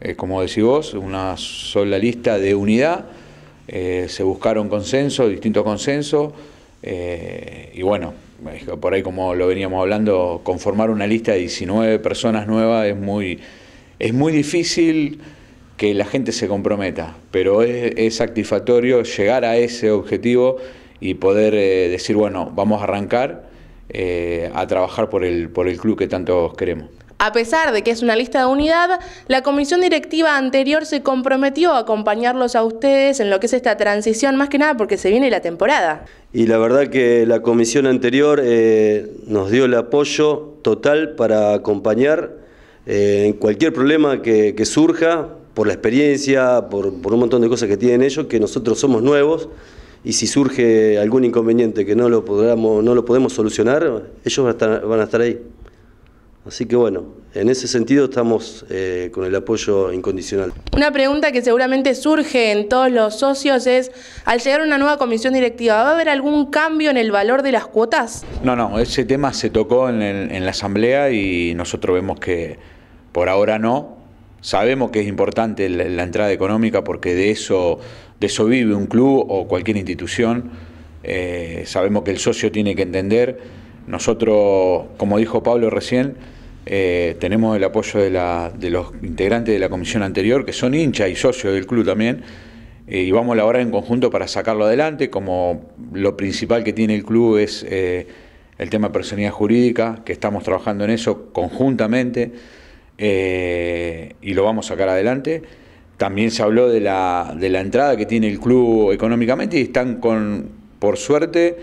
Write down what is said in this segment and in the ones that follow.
Eh, como decís vos, una sola lista de unidad, eh, se buscaron consensos, distintos consensos, eh, y bueno, por ahí como lo veníamos hablando, conformar una lista de 19 personas nuevas es muy, es muy difícil que la gente se comprometa, pero es, satisfactorio llegar a ese objetivo y poder decir, bueno, vamos a arrancar a trabajar por el, por el club que tanto queremos. A pesar de que es una lista de unidad, la comisión directiva anterior se comprometió a acompañarlos a ustedes en lo que es esta transición, más que nada porque se viene la temporada. Y la verdad que la comisión anterior eh, nos dio el apoyo total para acompañar eh, en cualquier problema que, surja, por la experiencia, por, un montón de cosas que tienen ellos, que nosotros somos nuevos y si surge algún inconveniente que no lo, podamos, no lo podemos solucionar, ellos van a estar ahí. Así que bueno, en ese sentido estamos eh, con el apoyo incondicional. Una pregunta que seguramente surge en todos los socios es, al llegar a una nueva comisión directiva, ¿va a haber algún cambio en el valor de las cuotas? No, no, ese tema se tocó en, la asamblea y nosotros vemos que por ahora no. Sabemos que es importante la, entrada económica porque de eso, de eso vive un club o cualquier institución. Eh, sabemos que el socio tiene que entender. Nosotros, como dijo Pablo recién, eh, tenemos el apoyo de, los integrantes de la comisión anterior, que son hinchas y socios del club también, eh, y vamos a laborar en conjunto para sacarlo adelante, como lo principal que tiene el club es eh, el tema de personalidad jurídica, que estamos trabajando en eso conjuntamente y lo vamos a sacar adelante. También se habló de la, entrada que tiene el club económicamente y están con, por suerte,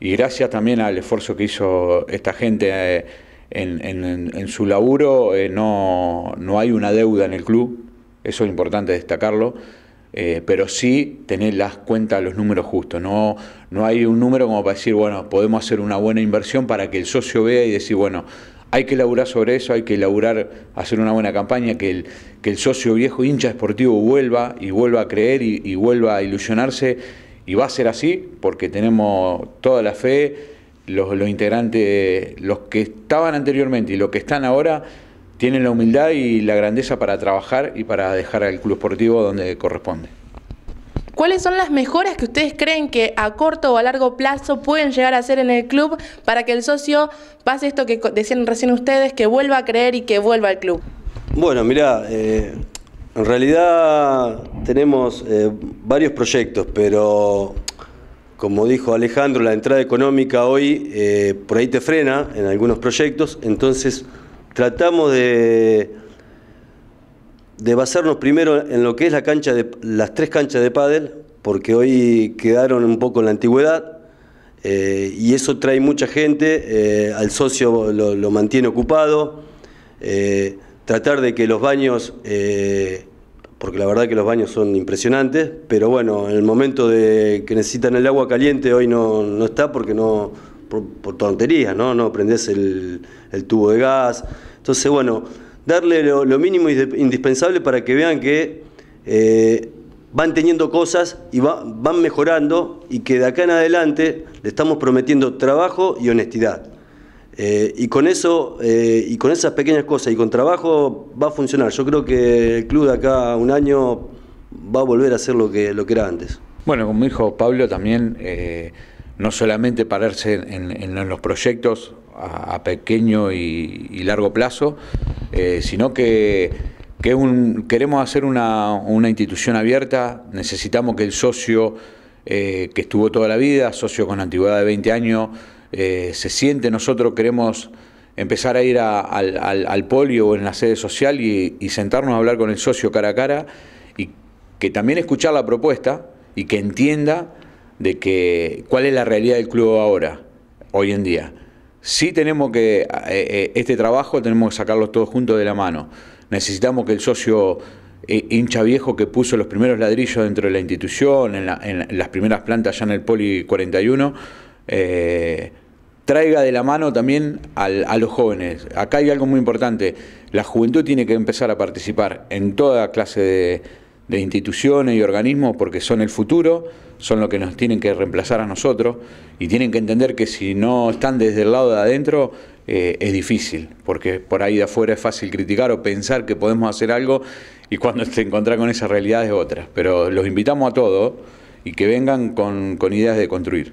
y gracias también al esfuerzo que hizo esta gente en, su laburo eh, no, no, hay una deuda en el club, eso es importante destacarlo, eh, pero sí tener las cuentas, los números justos, no, no hay un número como para decir, bueno, podemos hacer una buena inversión para que el socio vea y decir, bueno, hay que laburar sobre eso, hay que laburar, hacer una buena campaña, que el, que el socio viejo hincha deportivo vuelva y vuelva a creer y vuelva a ilusionarse. Y va a ser así porque tenemos toda la fe los, integrantes, los que estaban anteriormente y los que están ahora, tienen la humildad y la grandeza para trabajar y para dejar al club esportivo donde corresponde. ¿Cuáles son las mejoras que ustedes creen que a corto o a largo plazo pueden llegar a hacer en el club para que el socio pase esto que decían recién ustedes, que vuelva a creer y que vuelva al club? Bueno, mira, eh, en realidad tenemos eh, varios proyectos, pero como dijo Alejandro, la entrada económica hoy eh, por ahí te frena en algunos proyectos, entonces tratamos de, de basarnos primero en lo que es la cancha de, las tres canchas de pádel, porque hoy quedaron un poco en la antigüedad eh, y eso trae mucha gente, eh, al socio lo mantiene ocupado, tratar de que los baños porque la verdad que los baños son impresionantes, pero bueno, en el momento de que necesitan el agua caliente hoy no, está porque no, por, tonterías, ¿no? No prendés el, tubo de gas. Entonces, bueno, darle lo, mínimo indispensable para que vean que eh, van teniendo cosas y van mejorando y que de acá en adelante le estamos prometiendo trabajo y honestidad. Eh, y con eso, eh, y con esas pequeñas cosas y con trabajo va a funcionar. Yo creo que el club de acá un año va a volver a ser lo que, lo que era antes. Bueno, como dijo Pablo, también eh, no solamente pararse en, los proyectos a, pequeño y, largo plazo, sino que, queremos hacer una institución abierta, necesitamos que el socio que estuvo toda la vida, socio con antigüedad de 20 años, eh, se siente, nosotros queremos empezar a ir al, al, polio o en la sede social y, sentarnos a hablar con el socio cara a cara y que también escuchar la propuesta y que entienda de que cuál es la realidad del club ahora, hoy en día. Sí tenemos que, eh, eh, este trabajo tenemos que sacarlo todos juntos de la mano. Necesitamos que el socio hincha viejo que puso los primeros ladrillos dentro de la institución, en, las primeras plantas ya en el Poli 41, traiga de la mano también a los jóvenes. Acá hay algo muy importante, la juventud tiene que empezar a participar en toda clase de, instituciones y organismos porque son el futuro, son lo que nos tienen que reemplazar a nosotros y tienen que entender que si no están desde el lado de adentro eh, es difícil, porque por ahí de afuera es fácil criticar o pensar que podemos hacer algo y cuando se encontrás con esa realidad es otra. Pero los invitamos a todos y que vengan con ideas de construir.